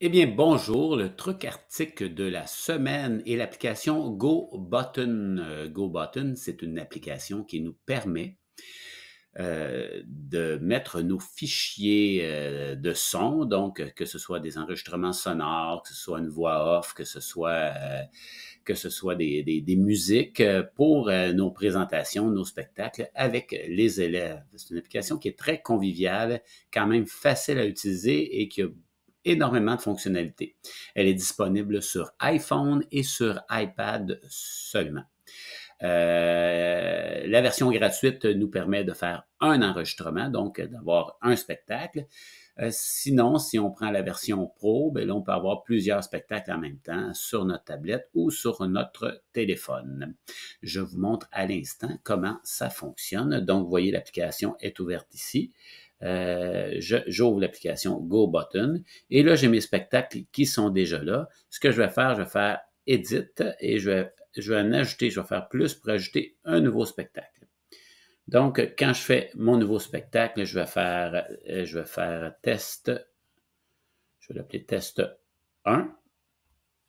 Eh bien, bonjour. Le truc article de la semaine est l'application Go GoButton. Euh, GoButton, c'est une application qui nous permet euh, de mettre nos fichiers euh, de son, donc euh, que ce soit des enregistrements sonores, que ce soit une voix off, que ce soit, que ce soit des, des musiques pour nos présentations, nos spectacles avec les élèves. C'est une application qui est très conviviale, quand même facile à utiliser et qui a énormément de fonctionnalités. Elle est disponible sur iPhone et sur iPad seulement. Euh, la version gratuite nous permet de faire un enregistrement, donc d'avoir un spectacle. Euh, sinon, si on prend la version pro, ben on peut avoir plusieurs spectacles en même temps sur notre tablette ou sur notre téléphone. Je vous montre à l'instant comment ça fonctionne. Donc, vous voyez, l'application est ouverte ici. Euh, j'ouvre l'application Go Button et là, j'ai mes spectacles qui sont déjà là. Ce que je vais faire, je vais faire Edit et je vais je vais en ajouter, je vais faire plus pour ajouter un nouveau spectacle. Donc, quand je fais mon nouveau spectacle, je vais faire, euh, je vais faire test, je vais l'appeler test 1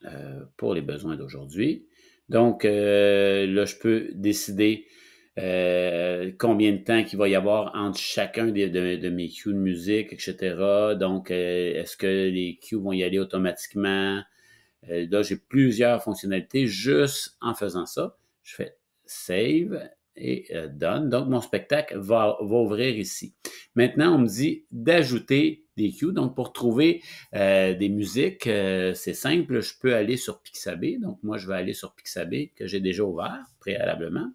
euh, pour les besoins d'aujourd'hui. Donc, euh, là, je peux décider combien de temps qu'il va y avoir entre chacun de, de, mes cues de musique, etc. Donc, est-ce que les cues vont y aller automatiquement? Euh, là, j'ai plusieurs fonctionnalités juste en faisant ça. Je fais Save et euh, Done. Donc, mon spectacle va, ouvrir ici. Maintenant, on me dit d'ajouter des cues. Donc, pour trouver euh, des musiques, c'est simple. Je peux aller sur Pixabay. Donc, moi, je vais aller sur Pixabay que j'ai déjà ouvert préalablement.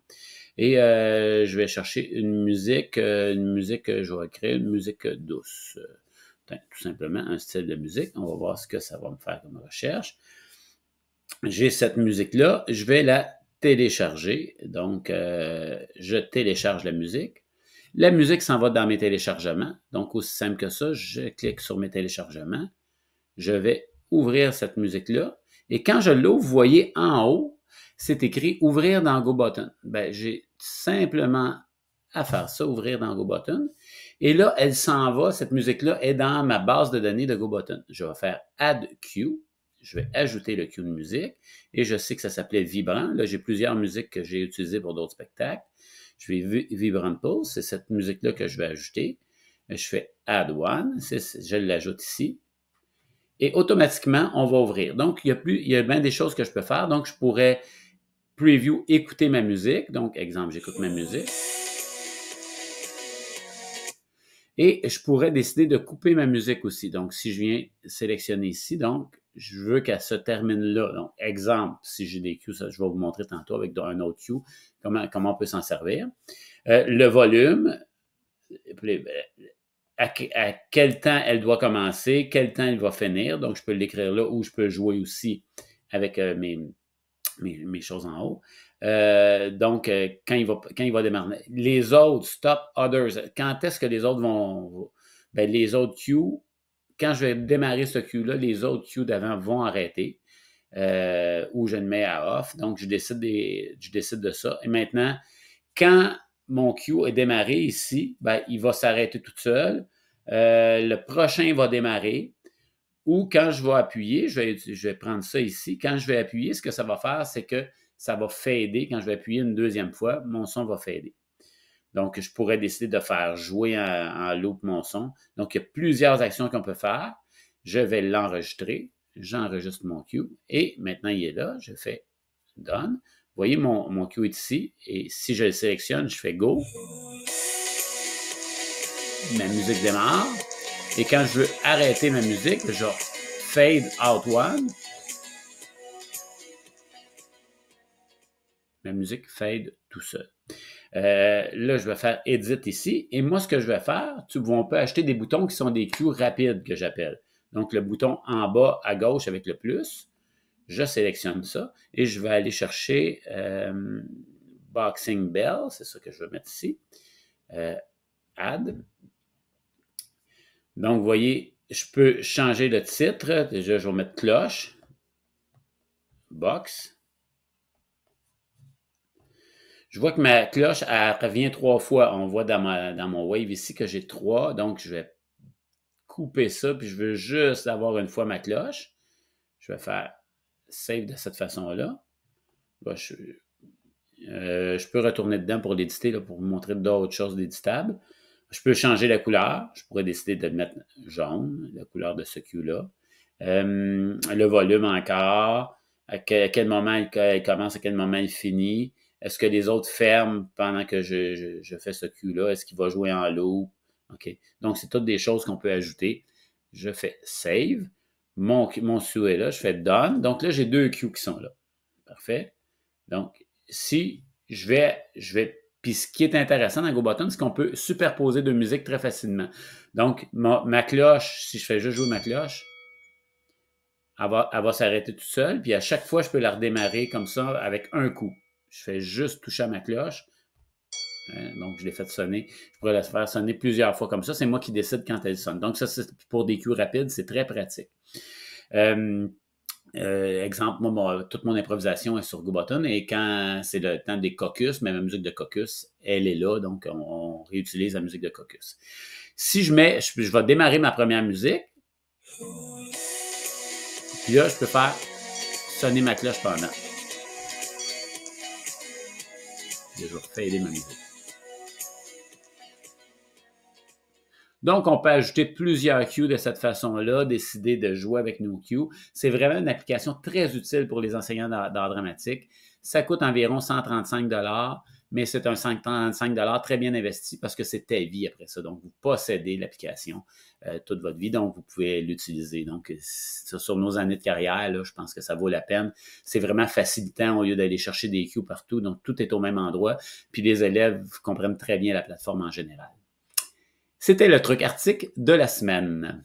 Et je vais chercher une musique, une musique, je vais créer une musique douce ben, tout simplement un style de musique. On va voir ce que ça va me faire comme recherche j'ai cette musique-là, je vais la télécharger. Donc, euh, je télécharge la musique. La musique s'en va dans mes téléchargements. Donc, aussi simple que ça, je clique sur mes téléchargements. Je vais ouvrir cette musique-là. Et quand je l'ouvre, vous voyez en haut, c'est écrit Ouvrir dans GoButton. Ben, j'ai simplement à faire ça, ouvrir dans GoButton. Et là, elle s'en va, cette musique-là est dans ma base de données de GoButton. Je vais faire Add Queue je vais ajouter le cue de musique et je sais que ça s'appelait Vibrant. Là, j'ai plusieurs musiques que j'ai utilisées pour d'autres spectacles. Je vais Vibrant Pulse », c'est cette musique-là que je vais ajouter. Euh, je fais Add One, je l'ajoute ici. Et automatiquement, on va ouvrir. Donc, il y a plus, il y a bien des choses que je peux faire. Donc, je pourrais preview, écouter ma musique. Donc, exemple, j'écoute ma musique. Et je pourrais décider de couper ma musique aussi. Donc, si je viens sélectionner ici, donc, je veux qu'elle se termine là. Donc, exemple, si j'ai des queues, ça, je vais vous montrer tantôt avec un autre queue, comment, comment on peut s'en servir. Euh, le volume, euh, à, quel temps elle doit commencer, quel temps elle va finir. Donc, je peux l'écrire là ou je peux jouer aussi avec euh, mes, choses en haut. donc, quand, il va, quand va démarrer. Les autres, stop others. Quand est-ce que les autres vont. Ben, les autres queues quand je vais démarrer ce queue-là, les autres queues d'avant vont arrêter euh, ou je le mets à off. Donc, je décide, de ça. Et maintenant, quand mon queue est démarré ici, ben, il va s'arrêter tout seul. Euh, le prochain va démarrer. Ou quand je vais appuyer, je vais, je vais prendre ça ici. Quand je vais appuyer, ce que ça va faire, c'est que ça va fader. Quand je vais appuyer une deuxième fois, mon son va fader. Donc, je pourrais décider de faire jouer en, loop mon son. Donc, il y a plusieurs actions qu'on peut faire. Je vais l'enregistrer. J'enregistre mon cue. Et maintenant, il est là. Je fais Done. Vous voyez, mon, mon cue est ici. Et si je le sélectionne, je fais Go. Ma musique démarre. Et quand je veux arrêter ma musique, je fade out one. Ma musique fade tout seul. Euh, là, je vais faire Edit ici. Et moi, ce que je vais faire, tu, on peut acheter des boutons qui sont des clous rapides que j'appelle. Donc, le bouton en bas à gauche avec le plus, je sélectionne ça et je vais aller chercher euh, Boxing Bell, c'est ça que je veux mettre ici. Euh, add. Donc, vous voyez, je peux changer le titre. Déjà, je vais mettre cloche, box. Je vois que ma cloche, elle revient trois fois. On voit dans, mon wave ici que j'ai trois. Donc, je vais couper ça, puis je veux juste avoir une fois ma cloche. Je vais faire save de cette façon-là. Euh, je, peux retourner dedans pour l'éditer, pour vous montrer d'autres choses d'éditable. Je peux changer la couleur. Je pourrais décider de mettre jaune, la couleur de ce Q-là. Euh, le volume encore, à quel, moment il, commence, à quel moment il finit. Est-ce que les autres ferment pendant que je, fais ce q là Est-ce qu'il va jouer en loup? OK. Donc, c'est toutes des choses qu'on peut ajouter. Je fais save. Mon, mon est là. Je fais done. Donc là, j'ai deux Q qui sont là. Parfait. Donc, si je vais, je vais. Puis ce qui est intéressant dans GoButton, c'est qu'on peut superposer deux musiques très facilement. Donc, ma, cloche, si je fais juste jouer ma cloche, elle va, elle va s'arrêter toute seule. Puis à chaque fois, je peux la redémarrer comme ça avec un coup je fais juste toucher à ma cloche. Hein, donc, je l'ai fait sonner. Je pourrais la faire sonner plusieurs fois comme ça. C'est moi qui décide quand elle sonne. Donc, ça, c'est pour des cues rapides, c'est très pratique. Euh, euh, exemple, moi, toute mon improvisation est sur GoButton et quand c'est le temps des caucus, mais ma musique de caucus, elle est là, donc on, réutilise la musique de caucus. Si je mets, je, vais démarrer ma première musique, puis là, je peux faire sonner ma cloche pendant. Donc, on peut ajouter plusieurs cues de cette façon-là, décider de jouer avec nos cues. C'est vraiment une application très utile pour les enseignants d'art dramatique. Ça coûte environ 135 mais c'est un 55 très bien investi parce que c'est ta vie après ça. Donc, vous possédez l'application euh, toute votre vie, donc vous pouvez l'utiliser. Donc, sur nos années de carrière, là, je pense que ça vaut la peine. C'est vraiment facilitant au lieu d'aller chercher des Q partout. Donc, tout est au même endroit. Puis les élèves comprennent très bien la plateforme en général. C'était le truc article de la semaine.